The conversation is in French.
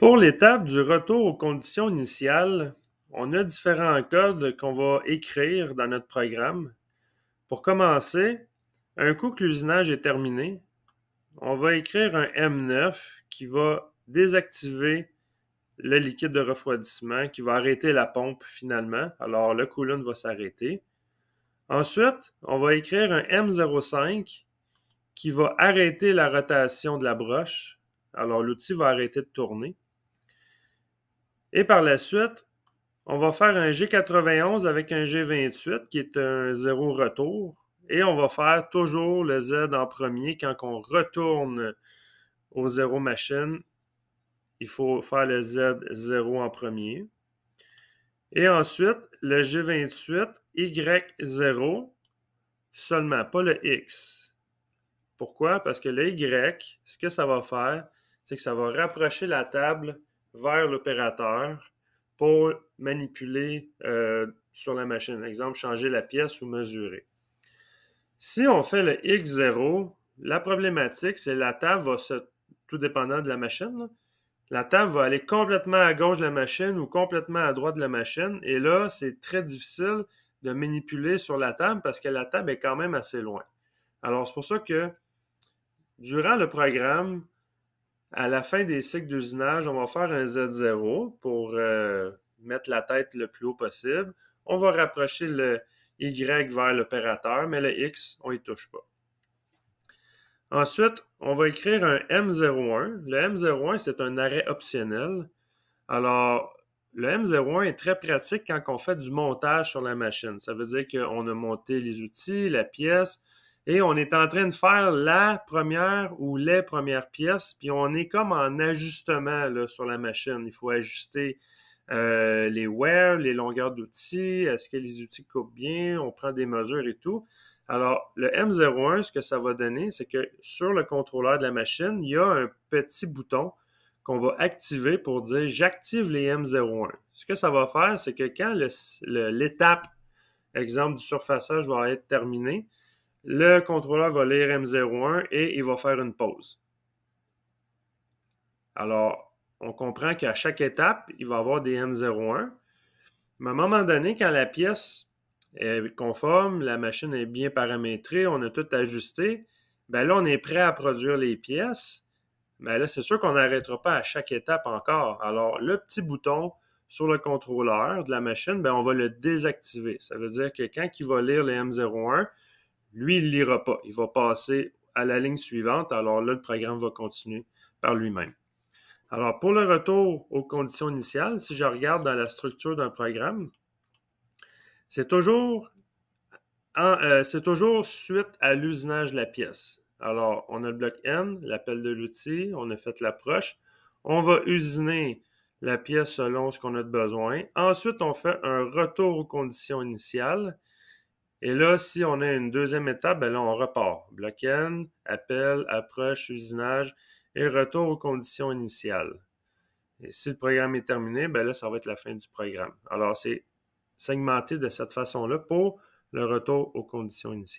Pour l'étape du retour aux conditions initiales, on a différents codes qu'on va écrire dans notre programme. Pour commencer, un coup que l'usinage est terminé, on va écrire un M9 qui va désactiver le liquide de refroidissement, qui va arrêter la pompe finalement. Alors le coulant va s'arrêter. Ensuite, on va écrire un M05 qui va arrêter la rotation de la broche. Alors l'outil va arrêter de tourner. Et par la suite, on va faire un G91 avec un G28 qui est un zéro retour. Et on va faire toujours le Z en premier quand on retourne au zéro machine. Il faut faire le Z0 en premier. Et ensuite, le G28, Y0, seulement, pas le X. Pourquoi? Parce que le Y, ce que ça va faire, c'est que ça va rapprocher la table vers l'opérateur pour manipuler euh, sur la machine. Exemple, changer la pièce ou mesurer. Si on fait le X0, la problématique, c'est la table va se, tout dépendant de la machine, la table va aller complètement à gauche de la machine ou complètement à droite de la machine. Et là, c'est très difficile de manipuler sur la table parce que la table est quand même assez loin. Alors, c'est pour ça que durant le programme, à la fin des cycles d'usinage, on va faire un Z0 pour euh, mettre la tête le plus haut possible. On va rapprocher le Y vers l'opérateur, mais le X, on ne y touche pas. Ensuite, on va écrire un M01. Le M01, c'est un arrêt optionnel. Alors, le M01 est très pratique quand on fait du montage sur la machine. Ça veut dire qu'on a monté les outils, la pièce, et on est en train de faire la première ou les premières pièces, puis on est comme en ajustement sur la machine. Il faut ajuster euh, les wear, les longueurs d'outils, est-ce que les outils coupent bien, on prend des mesures et tout. Alors, le M01, ce que ça va donner, c'est que sur le contrôleur de la machine, il y a un petit bouton qu'on va activer pour dire j'active les M01. Ce que ça va faire, c'est que quand l'étape, exemple du surfaçage, va être terminée, le contrôleur va lire M01 et il va faire une pause. Alors, on comprend qu'à chaque étape, il va avoir des M01. Mais à un moment donné, quand la pièce est conforme, la machine est bien paramétrée, on a tout ajusté, ben là, on est prêt à produire les pièces. Mais ben là, c'est sûr qu'on n'arrêtera pas à chaque étape encore. Alors, le petit bouton sur le contrôleur de la machine, ben, on va le désactiver. Ça veut dire que quand il va lire les M01, lui, il ne lira pas. Il va passer à la ligne suivante. Alors là, le programme va continuer par lui-même. Alors, pour le retour aux conditions initiales, si je regarde dans la structure d'un programme, euh, c'est toujours, suite à l'usinage de la pièce. Alors, on a le bloc N, l'appel de l'outil, on a fait l'approche. On va usiner la pièce selon ce qu'on a de besoin. Ensuite, on fait un retour aux conditions initiales et là, si on a une deuxième étape, ben là, on repart. Block-end, appel, approche, usinage et retour aux conditions initiales. Et si le programme est terminé, ben là, ça va être la fin du programme. Alors, c'est segmenté de cette façon-là pour le retour aux conditions initiales.